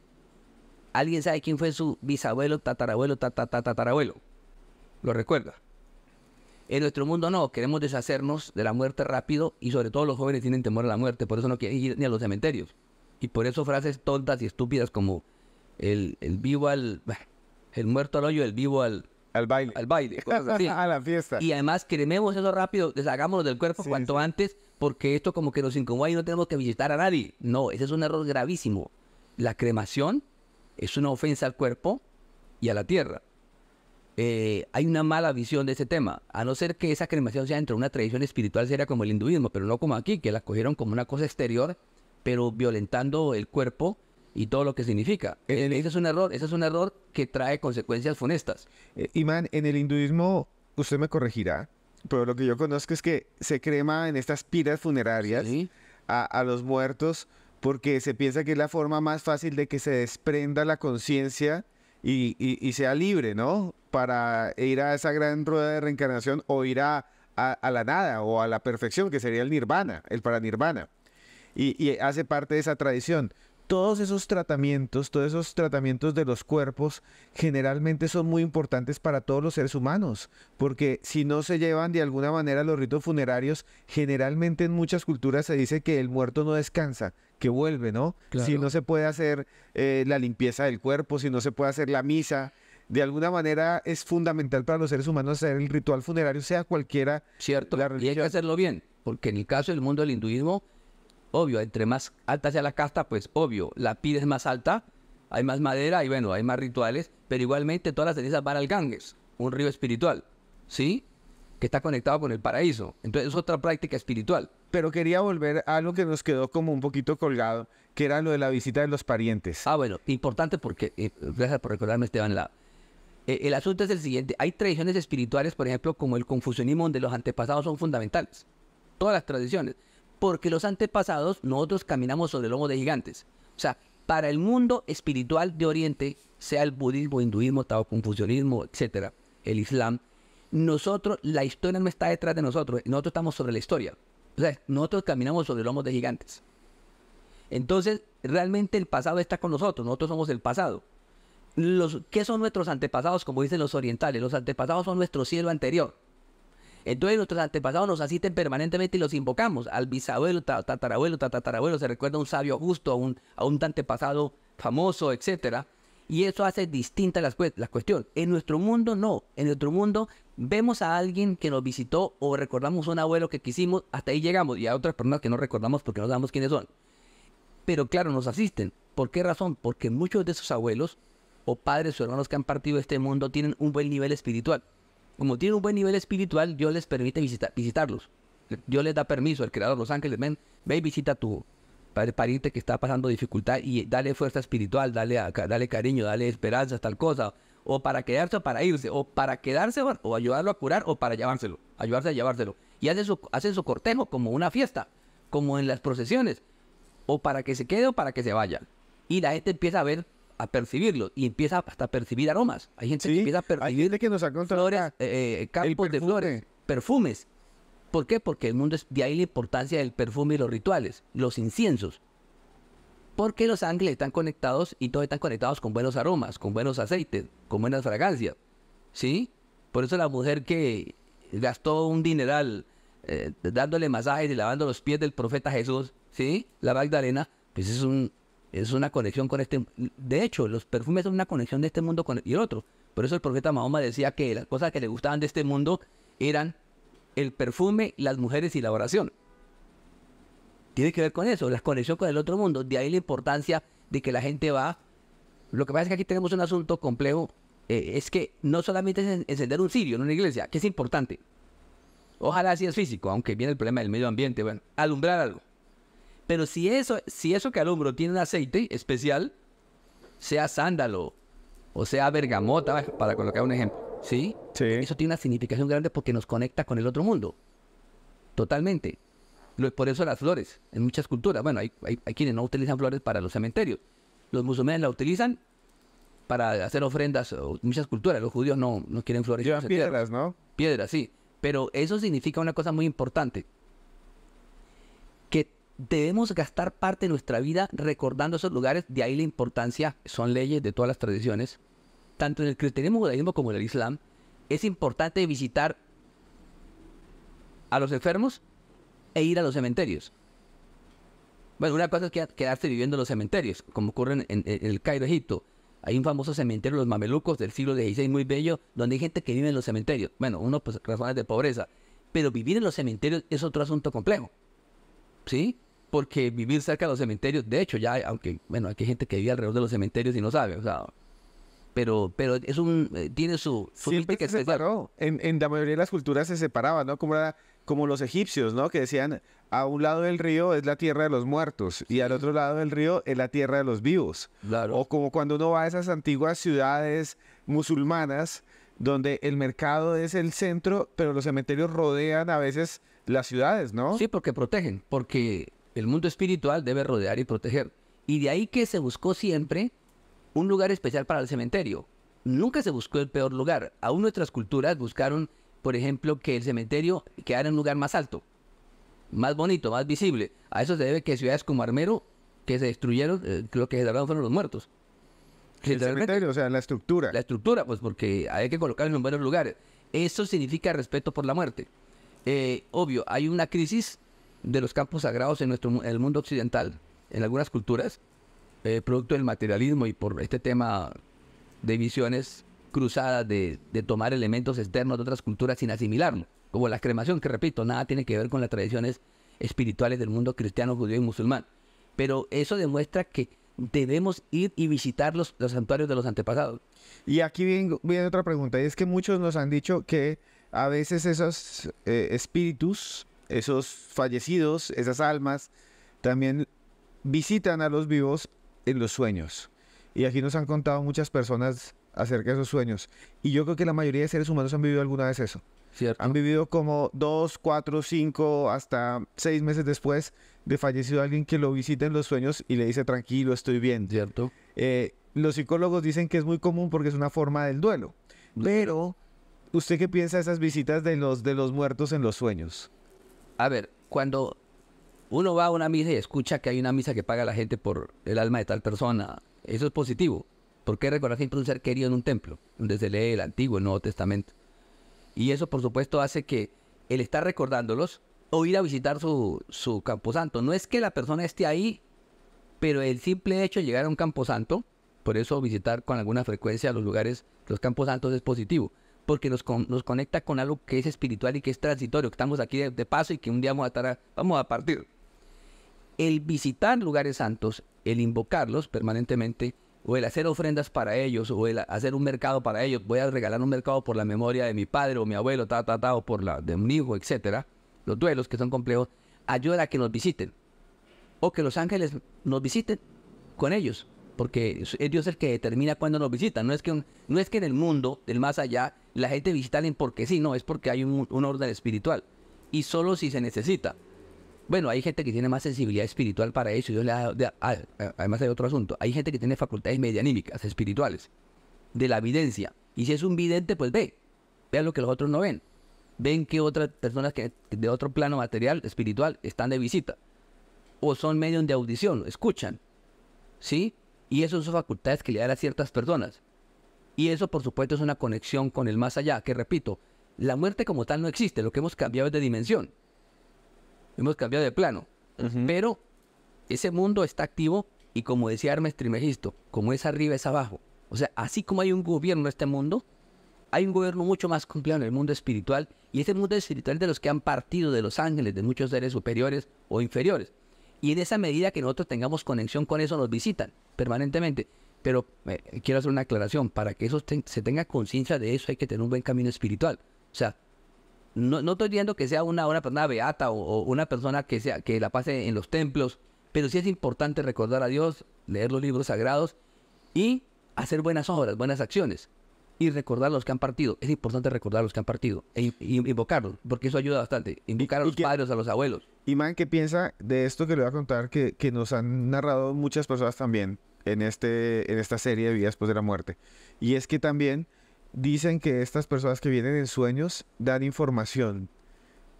alguien sabe quién fue su bisabuelo, tatarabuelo, tatarabuelo. Lo recuerda. En nuestro mundo no, queremos deshacernos de la muerte rápido y sobre todo los jóvenes tienen temor a la muerte, por eso no quieren ir ni a los cementerios. Y por eso frases tontas y estúpidas como el, vivo al... el muerto al hoyo, el vivo al... Al baile. Al baile. a la fiesta. Y además crememos eso rápido, deshagámoslo del cuerpo cuanto antes, porque esto como que nos incomoda y no tenemos que visitar a nadie. No, ese es un error gravísimo. La cremación es una ofensa al cuerpo y a la tierra. Eh, hay una mala visión de ese tema, a no ser que esa cremación sea entre una tradición espiritual seria como el hinduismo, pero no como aquí, que la cogieron como una cosa exterior, pero violentando el cuerpo y todo lo que significa. Eh, e, eh. ese es un error, ese es un error que trae consecuencias funestas. Iman, en el hinduismo, usted me corregirá, pero lo que yo conozco es que se crema en estas piras funerarias a, a los muertos porque se piensa que es la forma más fácil de que se desprenda la conciencia y, sea libre, ¿no? Para ir a esa gran rueda de reencarnación o ir a, la nada o a la perfección, que sería el nirvana, el paranirvana. nirvana, y hace parte de esa tradición todos esos tratamientos, todos esos tratamientos de los cuerpos generalmente son muy importantes para todos los seres humanos, porque si no se llevan de alguna manera los ritos funerarios, generalmente en muchas culturas se dice que el muerto no descansa, que vuelve, ¿no? Si no se puede hacer eh, la limpieza del cuerpo, si no se puede hacer la misa, de alguna manera es fundamental para los seres humanos hacer el ritual funerario, sea cualquiera. Cierto, la y hay que hacerlo bien, porque en el caso del mundo del hinduismo, obvio, entre más alta sea la casta, pues obvio, la pide es más alta, hay más madera y bueno, hay más rituales, pero igualmente todas las cenizas van al Ganges, un río espiritual, ¿sí? Que está conectado con el paraíso. Entonces es otra práctica espiritual. Pero quería volver a algo que nos quedó como un poquito colgado, que era lo de la visita de los parientes. Ah, bueno, importante porque, eh, gracias por recordarme Esteban, eh, el asunto es el siguiente, hay tradiciones espirituales, por ejemplo, como el confucianismo, donde los antepasados son fundamentales, todas las tradiciones porque los antepasados, nosotros caminamos sobre el lomo de gigantes. O sea, para el mundo espiritual de Oriente, sea el budismo, hinduismo, tao, confucianismo, etcétera, el islam, nosotros, la historia no está detrás de nosotros, nosotros estamos sobre la historia. O sea, nosotros caminamos sobre el lomos de gigantes. Entonces, realmente el pasado está con nosotros, nosotros somos el pasado. Los, ¿Qué son nuestros antepasados? Como dicen los orientales, los antepasados son nuestro cielo anterior. Entonces nuestros antepasados nos asisten permanentemente y los invocamos. Al bisabuelo, tatarabuelo, tatarabuelo, se recuerda a un sabio justo, a un, a un antepasado famoso, etcétera. Y eso hace distinta la, la, cuestión. En nuestro mundo no. En nuestro mundo vemos a alguien que nos visitó o recordamos a un abuelo que quisimos, hasta ahí llegamos. Y a otras personas que no recordamos porque no sabemos quiénes son. Pero claro, nos asisten. ¿Por qué razón? Porque muchos de esos abuelos o padres o hermanos que han partido de este mundo tienen un buen nivel espiritual como tienen un buen nivel espiritual, Dios les permite visitarlos. Dios les da permiso, al creador, los ángeles, ven, ve y visita a tu pariente que está pasando dificultad y dale fuerza espiritual, dale, cariño, dale esperanza, tal cosa. O para quedarse o para irse, o para quedarse o ayudarlo a curar o para llevárselo, ayudarse a llevárselo. Y hacen su, hacen su cortejo como una fiesta, como en las procesiones, o para que se quede o para que se vaya. Y la gente empieza a ver a percibirlo y empieza hasta a percibir aromas. Hay gente que empieza a percibir que nos flores, eh, eh, campos de flores, perfumes. ¿Por qué? Porque el mundo es de ahí la importancia del perfume y los rituales, los inciensos. Porque los ángeles están conectados y todos están conectados con buenos aromas, con buenos aceites, con buenas fragancias. ¿Sí? Por eso la mujer que gastó un dineral eh, dándole masajes y lavando los pies del profeta Jesús, ¿sí? La Magdalena, pues es un, es una conexión con este... De hecho, los perfumes son una conexión de este mundo con el, y el otro. Por eso el profeta Mahoma decía que las cosas que le gustaban de este mundo eran el perfume, las mujeres y la oración. Tiene que ver con eso, la conexión con el otro mundo. De ahí la importancia de que la gente va... Lo que pasa es que aquí tenemos un asunto complejo. Eh, es que no solamente es encender un cirio en una iglesia, que es importante. Ojalá así es físico, aunque viene el problema del medio ambiente. Bueno, alumbrar algo. Pero si eso, si eso que alumbro tiene un aceite especial, sea sándalo o sea bergamota, para colocar un ejemplo, ¿sí? Eso tiene una significación grande porque nos conecta con el otro mundo. Totalmente. por eso las flores, en muchas culturas. Bueno, hay, quienes no utilizan flores para los cementerios. Los musulmanes la utilizan para hacer ofrendas, muchas culturas. Los judíos no, no quieren flores. Llevan piedras, ¿no? Piedras, sí. Pero eso significa una cosa muy importante debemos gastar parte de nuestra vida recordando esos lugares, de ahí la importancia, son leyes de todas las tradiciones, tanto en el cristianismo, judaísmo como en el islam, es importante visitar a los enfermos e ir a los cementerios. Bueno, una cosa es quedarse viviendo en los cementerios, como ocurre en, el Cairo, Egipto. Hay un famoso cementerio, los mamelucos, del siglo XVI, muy bello, donde hay gente que vive en los cementerios. Bueno, uno, pues, razones de pobreza. Pero vivir en los cementerios es otro asunto complejo. ¿Sí? porque vivir cerca de los cementerios, de hecho, ya, aunque, bueno, hay gente que vive alrededor de los cementerios y no sabe, o sea, pero, pero es un, eh, tiene su... Siempre que se separó, en, en, la mayoría de las culturas se separaba, ¿no? Como, era, como los egipcios, ¿no? Que decían, a un lado del río es la tierra de los muertos y al otro lado del río es la tierra de los vivos. Claro. O como cuando uno va a esas antiguas ciudades musulmanas, donde el mercado es el centro, pero los cementerios rodean a veces las ciudades, ¿no? Sí, porque protegen, porque el mundo espiritual debe rodear y proteger. Y de ahí que se buscó siempre un lugar especial para el cementerio. Nunca se buscó el peor lugar. Aún nuestras culturas buscaron, por ejemplo, que el cementerio quedara en un lugar más alto, más bonito, más visible. A eso se debe que ciudades como Armero, que se destruyeron, eh, creo que se fueron los muertos. El cementerio, o sea, la estructura. La estructura, pues porque hay que colocarlo en buenos lugares. Eso significa respeto por la muerte. Eh, obvio, hay una crisis de los campos sagrados en, nuestro, el mundo occidental, en algunas culturas, eh, producto del materialismo y por este tema de visiones cruzadas de, tomar elementos externos de otras culturas sin asimilarlo, como la cremación, que repito, nada tiene que ver con las tradiciones espirituales del mundo cristiano, judío y musulmán. Pero eso demuestra que debemos ir y visitar los, santuarios de los antepasados. Y aquí viene, viene, otra pregunta, y es que muchos nos han dicho que a veces esos eh, espíritus esos fallecidos, esas almas, también visitan a los vivos en los sueños. Y aquí nos han contado muchas personas acerca de esos sueños. Y yo creo que la mayoría de seres humanos han vivido alguna vez eso. Cierto. Han vivido como dos, cuatro, cinco, hasta seis meses después de fallecido alguien que lo visita en los sueños y le dice tranquilo, estoy bien. Cierto. Eh, los psicólogos dicen que es muy común porque es una forma del duelo. Mm. Pero, ¿usted qué piensa de esas visitas de los, de los muertos en los sueños? a ver, cuando uno va a una misa y escucha que hay una misa que paga la gente por el alma de tal persona, eso es positivo. Porque recordar siempre un ser querido en un templo, donde se lee el Antiguo, el Nuevo Testamento? Y eso, por supuesto, hace que el estar recordándolos o ir a visitar su, camposanto. No es que la persona esté ahí, pero el simple hecho de llegar a un camposanto, por eso visitar con alguna frecuencia los lugares, los campos santos es positivo porque nos, conecta con algo que es espiritual y que es transitorio, que estamos aquí de, paso y que un día vamos a, vamos a partir. El visitar lugares santos, el invocarlos permanentemente, o el hacer ofrendas para ellos, o el hacer un mercado para ellos, voy a regalar un mercado por la memoria de mi padre o mi abuelo, ta, ta, por la de un hijo, etc., los duelos que son complejos, ayuda a que nos visiten, o que los ángeles nos visiten con ellos, porque es Dios el que determina cuándo nos visitan. No es que, no es que en el mundo del más allá la gente visita a alguien porque sí, no, es porque hay un, orden espiritual. Y solo si se necesita. Bueno, hay gente que tiene más sensibilidad espiritual para eso. Dios le además hay otro asunto. Hay gente que tiene facultades medianímicas, espirituales, de la evidencia. Y si es un vidente, pues ve. Vea lo que los otros no ven. Ven que otras personas que de otro plano material, espiritual, están de visita. O son medios de audición, escuchan. ¿Sí? Y eso son facultades que le dan a ciertas personas. Y eso, por supuesto, es una conexión con el más allá, que repito, la muerte como tal no existe, lo que hemos cambiado es de dimensión. Hemos cambiado de plano. Pero ese mundo está activo y como decía Hermes Trimegisto, como es arriba es abajo. O sea, así como hay un gobierno en este mundo, hay un gobierno mucho más complejo en el mundo espiritual y ese mundo espiritual de los que han partido de los ángeles, de muchos seres superiores o inferiores y en esa medida que nosotros tengamos conexión con eso, nos visitan permanentemente. Pero eh, quiero hacer una aclaración, para que eso se tenga conciencia de eso hay que tener un buen camino espiritual. O sea, no, estoy diciendo que sea una, una persona beata o, o, una persona que, sea, que la pase en los templos, pero sí es importante recordar a Dios, leer los libros sagrados y hacer buenas obras, buenas acciones y recordar los que han partido. Es importante recordar los que han partido e, invocarlos, porque eso ayuda bastante. Invocar a los padres, a los abuelos. Iman, ¿qué piensa de esto que le voy a contar que, nos han narrado muchas personas también en, este, en esta serie de Vidas después de la muerte? Y es que también dicen que estas personas que vienen en sueños dan información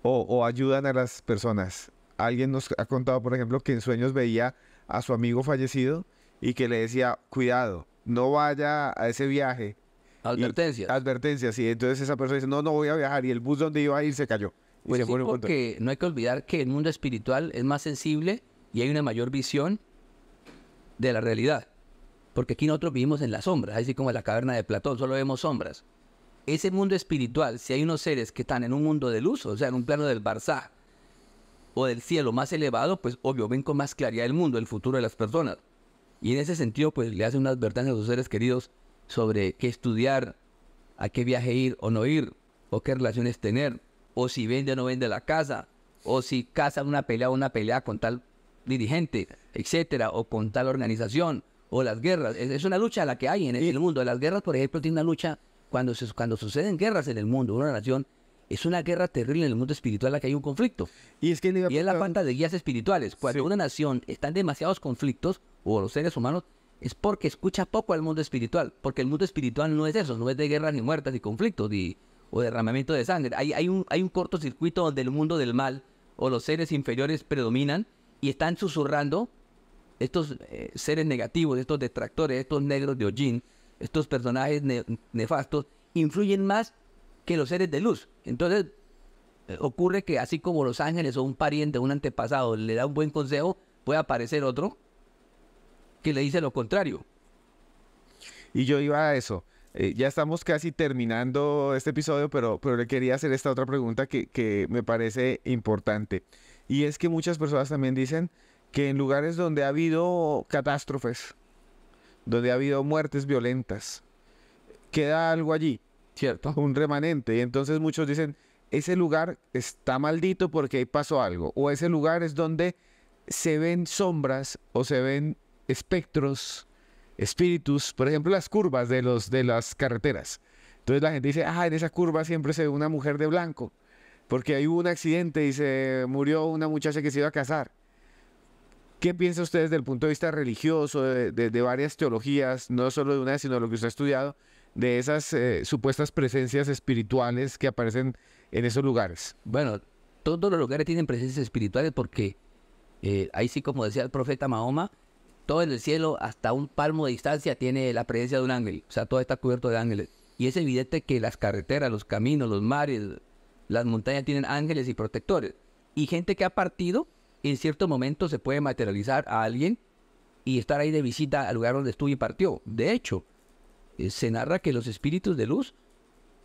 o ayudan a las personas. Alguien nos ha contado, por ejemplo, que en sueños veía a su amigo fallecido y que le decía, cuidado, no vaya a ese viaje, Advertencias. advertencias, sí. Entonces esa persona dice, no, no voy a viajar. Y el bus donde iba a ir se cayó. Pues porque no hay que olvidar que el mundo espiritual es más sensible y hay una mayor visión de la realidad. Porque aquí nosotros vivimos en las sombras, así como en la caverna de Platón, solo vemos sombras. Ese mundo espiritual, si hay unos seres que están en un mundo de luz, o sea, en un plano del Barzá o del cielo más elevado, pues obvio, ven con más claridad el mundo, el futuro de las personas. Y en ese sentido, pues le hace una advertencia a sus seres queridos sobre qué estudiar, a qué viaje ir o no ir, o qué relaciones tener, o si vende o no vende la casa, o si casa una pelea o una pelea con tal dirigente, etcétera, o con tal organización, o las guerras. Es, una lucha la que hay en el, mundo. Las guerras, por ejemplo, tiene una lucha cuando, cuando suceden guerras en el mundo, una nación es una guerra terrible en el mundo espiritual la que hay un conflicto. Y es que la falta de guías espirituales. Cuando una nación está en demasiados conflictos, o los seres humanos, es porque escucha poco al mundo espiritual, porque el mundo espiritual no es eso, no es de guerras ni muertas, ni conflictos ni, o derramamiento de sangre. Hay, hay, un, hay un cortocircuito donde el mundo del mal o los seres inferiores predominan y están susurrando estos eh, seres negativos, estos detractores, estos negros de hollín, estos personajes nefastos, influyen más que los seres de luz. Entonces, eh, ocurre que así como los ángeles o un pariente, un antepasado le da un buen consejo, puede aparecer otro que le dice lo contrario. Y yo iba a eso. Eh, ya estamos casi terminando este episodio, pero, pero le quería hacer esta otra pregunta que, que me parece importante. Y es que muchas personas también dicen que en lugares donde ha habido catástrofes, donde ha habido muertes violentas, queda algo allí. Cierto. Un remanente. Y entonces muchos dicen, ese lugar está maldito porque ahí pasó algo. O ese lugar es donde se ven sombras o se ven espectros, espíritus, por ejemplo, las curvas de, los, de las carreteras. Entonces la gente dice, ah, en esa curva siempre se ve una mujer de blanco, porque ahí hubo un accidente y se murió una muchacha que se iba a casar. ¿Qué piensa usted desde el punto de vista religioso, de, varias teologías, no solo de una, sino de lo que usted ha estudiado, de esas eh, supuestas presencias espirituales que aparecen en esos lugares? Bueno, todos los lugares tienen presencias espirituales porque eh, ahí sí, como decía el profeta Mahoma, todo en el cielo, hasta un palmo de distancia, tiene la presencia de un ángel. O sea, todo está cubierto de ángeles. Y es evidente que las carreteras, los caminos, los mares, las montañas tienen ángeles y protectores. Y gente que ha partido, en cierto momento se puede materializar a alguien y estar ahí de visita al lugar donde estuvo y partió. De hecho, eh, se narra que los espíritus de luz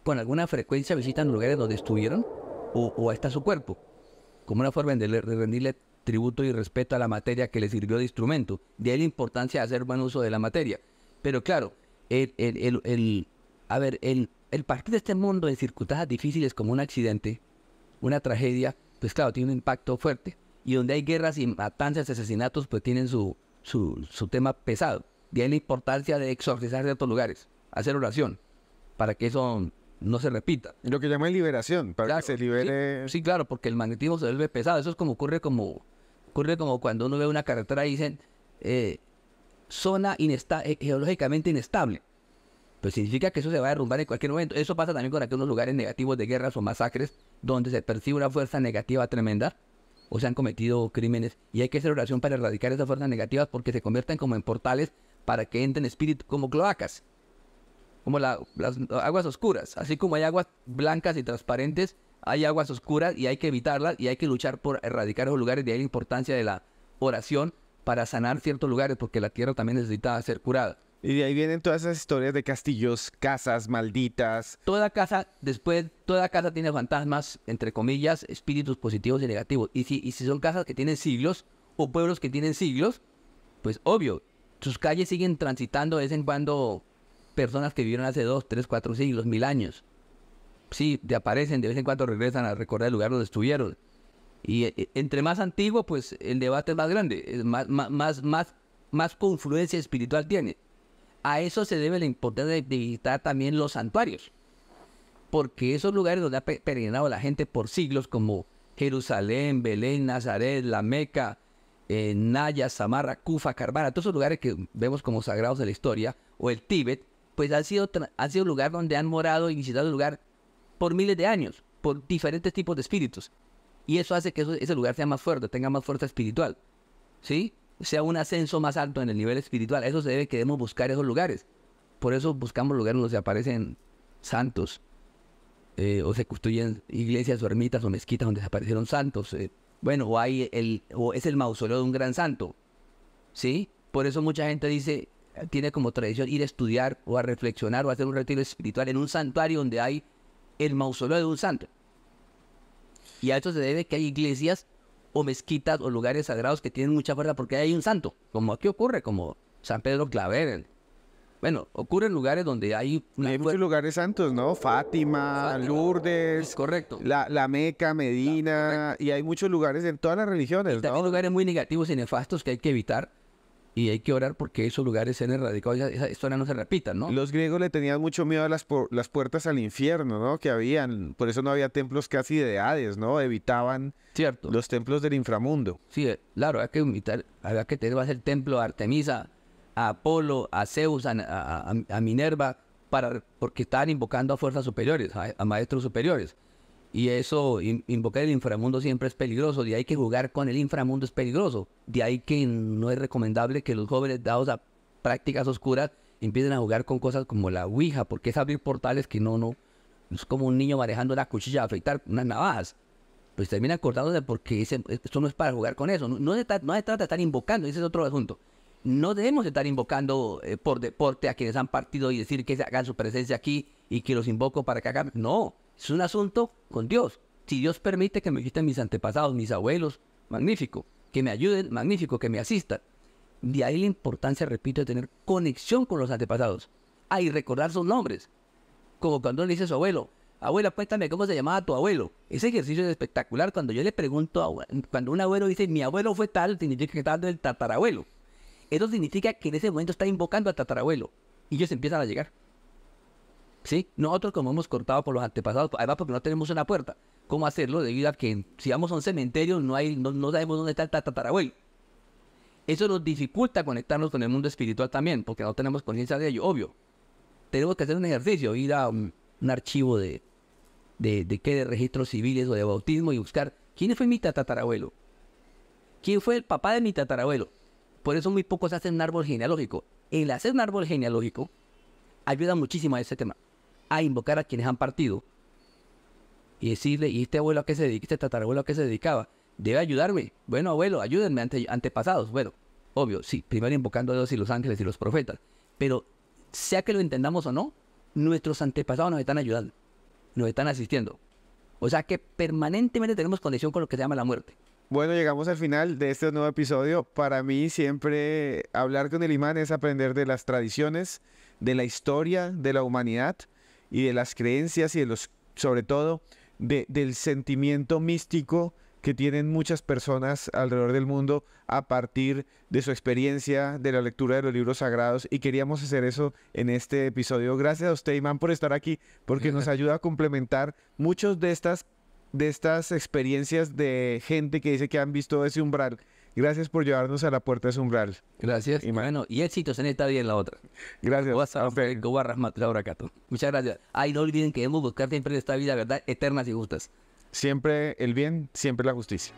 con alguna frecuencia visitan lugares donde estuvieron o, hasta su cuerpo, como una forma de rendirle tributo y respeto a la materia que le sirvió de instrumento. De ahí la importancia de hacer buen uso de la materia. Pero claro, el, a ver, el, el partir de este mundo en circunstancias difíciles como un accidente, una tragedia, pues claro, tiene un impacto fuerte. Y donde hay guerras y matanzas, asesinatos, pues tienen su, su, tema pesado. De ahí la importancia de exorcizar ciertos lugares, hacer oración, para que eso no se repita. Lo que llaman liberación, para que se libere. Sí, sí, claro, porque el magnetismo se vuelve pesado. Eso es como ocurre como Ocurre como cuando uno ve una carretera y dicen eh, zona eh, geológicamente inestable. Pues significa que eso se va a derrumbar en cualquier momento. Eso pasa también con aquellos lugares negativos de guerras o masacres, donde se percibe una fuerza negativa tremenda, o se han cometido crímenes, y hay que hacer oración para erradicar esas fuerzas negativas porque se convierten como en portales para que entren espíritus como cloacas, como las aguas oscuras. Así como hay aguas blancas y transparentes, hay aguas oscuras y hay que evitarlas y hay que luchar por erradicar esos lugares. De ahí la importancia de la oración para sanar ciertos lugares, porque la tierra también necesita ser curada. Y de ahí vienen todas esas historias de castillos, casas malditas. Toda casa, después, toda casa tiene fantasmas, entre comillas, espíritus positivos y negativos. Y si, y si son casas que tienen siglos o pueblos que tienen siglos, pues obvio, sus calles siguen transitando de vez en cuando personas que vivieron hace dos, tres, cuatro siglos, mil años sí, aparecen, de vez en cuando regresan a recordar el lugar donde estuvieron. Y eh, eh, entre más antiguo, pues el debate es más grande, más, más, más, confluencia espiritual tiene. A eso se debe la importancia de visitar también los santuarios, porque esos lugares donde ha peregrinado la gente por siglos, como Jerusalén, Belén, Nazaret, La Meca, eh, Naya, Samarra, Kufa, Carvana, todos esos lugares que vemos como sagrados de la historia, o el Tíbet, pues han sido, han sido lugar donde han morado y visitado el lugar por miles de años, por diferentes tipos de espíritus. Y eso hace que ese lugar sea más fuerte, tenga más fuerza espiritual. ¿Sí? Sea un ascenso más alto en el nivel espiritual. Eso se debe que debemos buscar esos lugares. Por eso buscamos lugares donde se aparecen santos, eh, o se construyen iglesias o ermitas o mezquitas donde aparecieron santos. Eh, bueno, o, hay el, o es el mausoleo de un gran santo. ¿Sí? Por eso mucha gente dice, tiene como tradición ir a estudiar o a reflexionar o a hacer un retiro espiritual en un santuario donde hay el mausoleo de un santo. Y a esto se debe que hay iglesias o mezquitas o lugares sagrados que tienen mucha fuerza porque hay un santo, como aquí ocurre, como San Pedro Claver. Bueno, ocurre en lugares donde hay... hay muchos lugares santos, ¿no? Fátima, Lourdes, correcto. La, Meca, Medina, y hay muchos lugares en todas las religiones. lugares muy negativos y nefastos que hay que evitar y hay que orar porque esos lugares sean erradicados, esa historia no se repita ¿no? Los griegos le tenían mucho miedo a las, las puertas al infierno, ¿no? Que habían, por eso no había templos casi de Hades, ¿no? Evitaban los templos del inframundo. Sí, eh, claro, había que invitar, había que tener más el templo a Artemisa, a Apolo, a Zeus, a, Minerva, para, porque estaban invocando a fuerzas superiores, a maestros superiores. Y eso, invocar el inframundo siempre es peligroso, de ahí que jugar con el inframundo es peligroso, de ahí que no es recomendable que los jóvenes dados a prácticas oscuras empiecen a jugar con cosas como la Ouija, porque es abrir portales que no, no, es como un niño manejando la cuchilla, a afeitar unas navajas, pues termina acordándose porque eso esto no es para jugar con eso, no, se, no trata de estar invocando, ese es otro asunto. No debemos estar invocando eh, por deporte a quienes han partido y decir que hagan su presencia aquí y que los invoco para que hagan, no, es un asunto con Dios. Si Dios permite que me visiten mis antepasados, mis abuelos, magnífico. Que me ayuden, magnífico. Que me asistan. De ahí la importancia, repito, de tener conexión con los antepasados. Ah, recordar sus nombres. Como cuando le dice a su abuelo, abuela, cuéntame cómo se llamaba tu abuelo. Ese ejercicio es espectacular. Cuando yo le pregunto, a, cuando un abuelo dice, mi abuelo fue tal, significa que está hablando del tatarabuelo. Eso significa que en ese momento está invocando al tatarabuelo. Y ellos empiezan a llegar. Nosotros como hemos cortado por los antepasados, además porque no tenemos una puerta, ¿cómo hacerlo? Debido a que si vamos a un cementerio no, hay, no, sabemos dónde está el tatarabuelo. Eso nos dificulta conectarnos con el mundo espiritual también, porque no tenemos conciencia de ello, obvio. Tenemos que hacer un ejercicio, ir a un, archivo de, de, de, de registros civiles o de bautismo y buscar quién fue mi tatarabuelo, quién fue el papá de mi tatarabuelo. Por eso muy pocos hacen un árbol genealógico. El hacer un árbol genealógico ayuda muchísimo a ese tema a invocar a quienes han partido y decirle, ¿y este abuelo a se ¿Este tatarabuelo a qué se dedicaba? Debe ayudarme. Bueno, abuelo, ayúdenme ante, antepasados. Bueno, obvio, sí, primero invocando a Dios y los ángeles y los profetas. Pero sea que lo entendamos o no, nuestros antepasados nos están ayudando, nos están asistiendo. O sea que permanentemente tenemos conexión con lo que se llama la muerte. Bueno, llegamos al final de este nuevo episodio. Para mí siempre hablar con el imán es aprender de las tradiciones, de la historia, de la humanidad y de las creencias y de los, sobre todo, de, del sentimiento místico que tienen muchas personas alrededor del mundo a partir de su experiencia de la lectura de los libros sagrados y queríamos hacer eso en este episodio. Gracias a usted, Imán, por estar aquí, porque nos ayuda a complementar muchas de estas, de estas experiencias de gente que dice que han visto ese umbral Gracias por llevarnos a la puerta de su Gracias. Y, bueno, y éxitos en esta vida y en la otra. Gracias. Muchas gracias. Ay, no olviden que debemos buscar siempre en esta vida, ¿verdad? Eternas y justas. Siempre el bien, siempre la justicia.